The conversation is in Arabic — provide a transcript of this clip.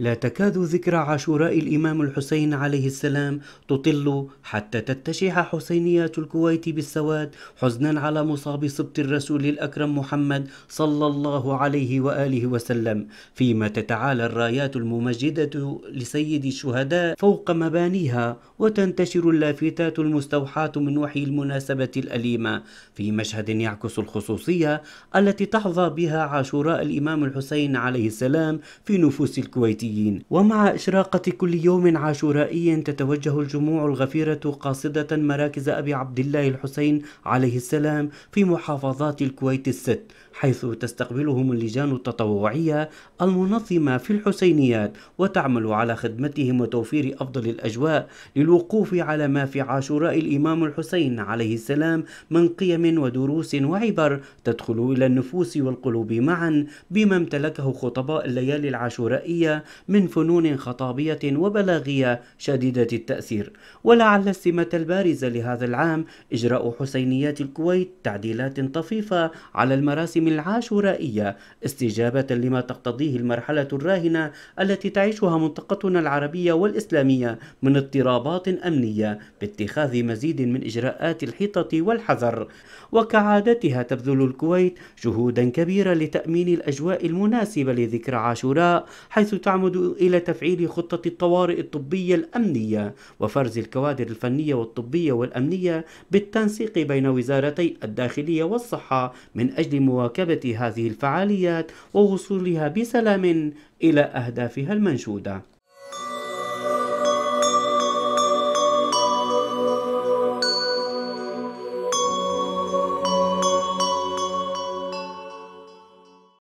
لا تكاد ذكرى عاشوراء الإمام الحسين عليه السلام تطل حتى تتشح حسينيات الكويت بالسواد حزنا على مصاب سبط الرسول الأكرم محمد صلى الله عليه وآله وسلم فيما تتعالى الرايات الممجدة لسيد الشهداء فوق مبانيها وتنتشر اللافتات المستوحاة من وحي المناسبة الأليمة في مشهد يعكس الخصوصية التي تحظى بها عاشوراء الإمام الحسين عليه السلام في نفوس الكويتيين الأمريكيين ومع إشراقة كل يوم عاشورائي تتوجه الجموع الغفيرة قاصدة مراكز أبي عبد الله الحسين عليه السلام في محافظات الكويت الست حيث تستقبلهم اللجان التطوعية المنظمة في الحسينيات وتعمل على خدمتهم وتوفير أفضل الأجواء للوقوف على ما في عاشوراء الإمام الحسين عليه السلام من قيم ودروس وعبر تدخل إلى النفوس والقلوب معا بما امتلكه خطباء الليالي العاشورائية من فنون خطابية وبلاغية شديدة التأثير ولعل السمة البارزة لهذا العام إجراء حسينيات الكويت تعديلات طفيفة على المراسم العاشورائية استجابة لما تقتضيه المرحلة الراهنة التي تعيشها منطقتنا العربية والإسلامية من اضطرابات أمنية باتخاذ مزيد من إجراءات الحيطة والحذر وكعادتها تبذل الكويت جهودا كبيرة لتأمين الأجواء المناسبة لذكرى عاشوراء حيث تعمل يعمد إلى تفعيل خطة الطوارئ الطبية الأمنية وفرز الكوادر الفنية والطبية والأمنية بالتنسيق بين وزارتي الداخلية والصحة من أجل مواكبة هذه الفعاليات ووصولها بسلام إلى أهدافها المنشودة